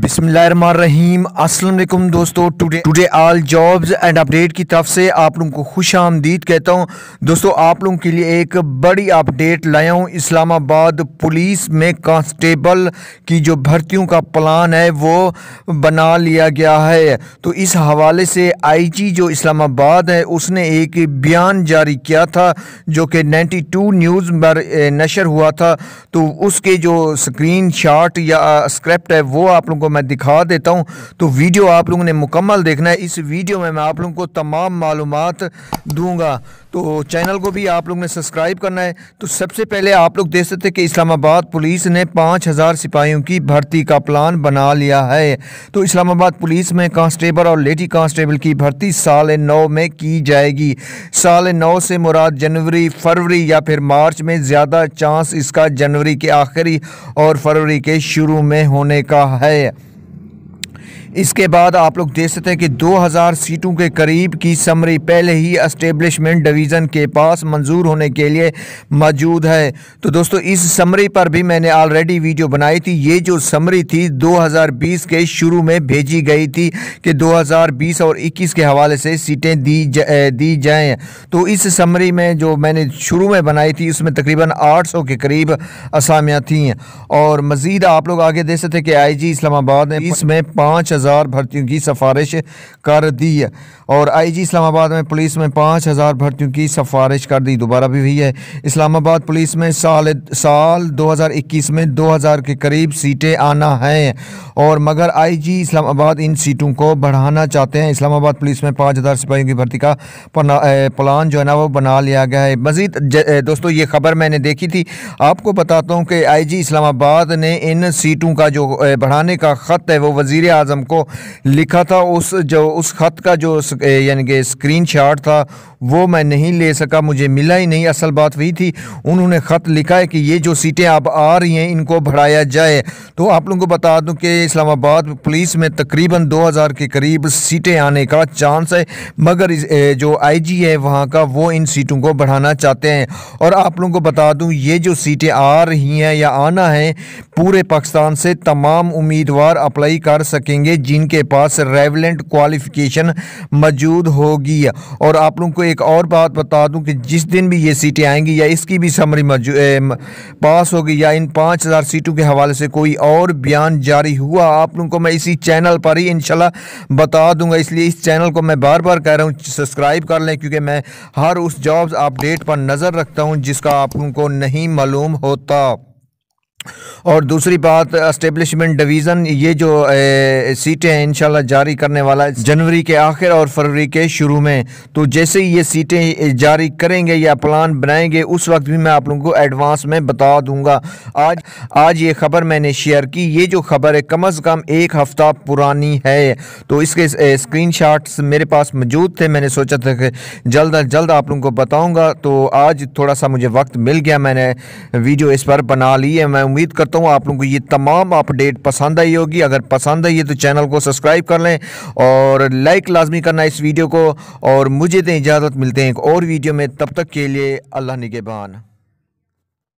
बिसमीम असलम दोस्तों today today all jobs and update की तरफ से आप लोगों को खुश आमदीद कहता हूं दोस्तों आप लोगों के लिए एक बड़ी अपडेट लाया हूं इस्लामाबाद पुलिस में कांस्टेबल की जो भर्तियों का प्लान है वो बना लिया गया है तो इस हवाले से आईजी जो इस्लामाबाद है उसने एक बयान जारी किया था जो कि टू न्यूज़ पर नशर हुआ था तो उसके जो स्क्रीन या स्क्रिप्ट है वो आप लोगों को मैं दिखा देता हूँ तो वीडियो आप लोगों ने मुकम्मल देखना है इस वीडियो में मैं आप लोगों को तमाम मालूम दूंगा तो चैनल को भी आप लोग ने सब्सक्राइब करना है तो सबसे पहले आप लोग देख सकते कि इस्लामाबाद पुलिस ने पाँच हज़ार सिपाहियों की भर्ती का प्लान बना लिया है तो इस्लामाबाद पुलिस में कांस्टेबल और लेडी कांस्टेबल की भर्ती साल नौ में की जाएगी साल नौ से मुराद जनवरी फरवरी या फिर मार्च में ज़्यादा चांस इसका जनवरी के आखिरी और फरवरी के शुरू में होने का है इसके बाद आप लोग देख सकते हैं कि 2000 सीटों के करीब की समरी पहले ही अस्टेब्लिशमेंट डिवीज़न के पास मंजूर होने के लिए मौजूद है तो दोस्तों इस समरी पर भी मैंने ऑलरेडी वीडियो बनाई थी ये जो समरी थी 2020 के शुरू में भेजी गई थी कि 2020 और 21 के हवाले से सीटें दी जा, दी जाएँ तो इस समरी में जो मैंने शुरू में बनाई थी उसमें तकरीबन आठ के करीब असामियाँ थी और मज़ीद आप लोग आगे देख सकते हैं कि आई जी इस्लामाबाद ने इसमें पाँच हज़ार भर्तियों की सिफारिश कर दी है और जी इस्लामाबाद में पुलिस में पाँच हज़ार भर्तियों की सिफारिश कर दी दोबारा भी हुई है इस्लामाबाद पुलिस में साल साल 2021 में 2000 के करीब सीटें आना हैं और मगर आईजी इस्लामाबाद इन सीटों को बढ़ाना चाहते हैं इस्लामाबाद पुलिस में पाँच हज़ार सिपाहियों की भर्ती का प्लान जो है ना वो बना लिया गया है मज़ीद दोस्तों ये खबर मैंने देखी थी आपको बताता हूँ कि जी इस्लामाबाद ने इन सीटों का जो बढ़ाने का ख़त है वो वज़ी अजम को लिखा था उस जो उस ख़त का जो यानी कि स्क्रीन था वो मैं नहीं ले सका मुझे मिला ही नहीं असल बात वही थी उन्होंने ख़त लिखा है कि ये जो सीटें अब आ रही हैं इनको बढ़ाया जाए तो आप लोगों को बता दूं कि इस्लामाबाद पुलिस में तकरीबन 2000 के करीब सीटें आने का चांस है मगर जो आईजी है वहाँ का वो इन सीटों को बढ़ाना चाहते हैं और आप लोगों को बता दूँ ये जो सीटें आ रही हैं या आना है पूरे पाकिस्तान से तमाम उम्मीदवार अप्लाई कर सकेंगे जिनके पास रेवलेंट क्वालिफिकेशन मौजूद होगी और आप लोगों को एक और बात बता दूं कि जिस दिन भी ये सीटें आएंगी या इसकी भी समरी पास होगी या इन पाँच हज़ार सीटों के हवाले से कोई और बयान जारी हुआ आप लोगों को मैं इसी चैनल पर ही इनशाला बता दूंगा इसलिए इस चैनल को मैं बार बार कह रहा हूँ सब्सक्राइब कर लें क्योंकि मैं हर उस जॉब अपडेट पर नज़र रखता हूँ जिसका आप लोगों को नहीं मालूम होता और दूसरी बात इस्टेबलिशमेंट डिवीज़न ये जो सीटें इन जारी करने वाला है जनवरी के आखिर और फरवरी के शुरू में तो जैसे ही ये सीटें जारी करेंगे या प्लान बनाएंगे उस वक्त भी मैं आप लोगों को एडवांस में बता दूंगा आज आज ये खबर मैंने शेयर की ये जो खबर है कम अज़ कम एक हफ़्ता पुरानी है तो इसके स्क्रीन मेरे पास मौजूद थे मैंने सोचा था कि जल्द अज जल्द आप लोगों को बताऊँगा तो आज थोड़ा सा मुझे वक्त मिल गया मैंने वीडियो इस पर बना ली है मैं उम्मीद करता करता हूँ आप लोगों को ये तमाम अपडेट पसंद आई होगी अगर पसंद आई है तो चैनल को सब्सक्राइब कर लें और लाइक लाजमी करना इस वीडियो को और मुझे दें इजाज़त मिलते हैं एक और वीडियो में तब तक के लिए अल्लाह निगेबान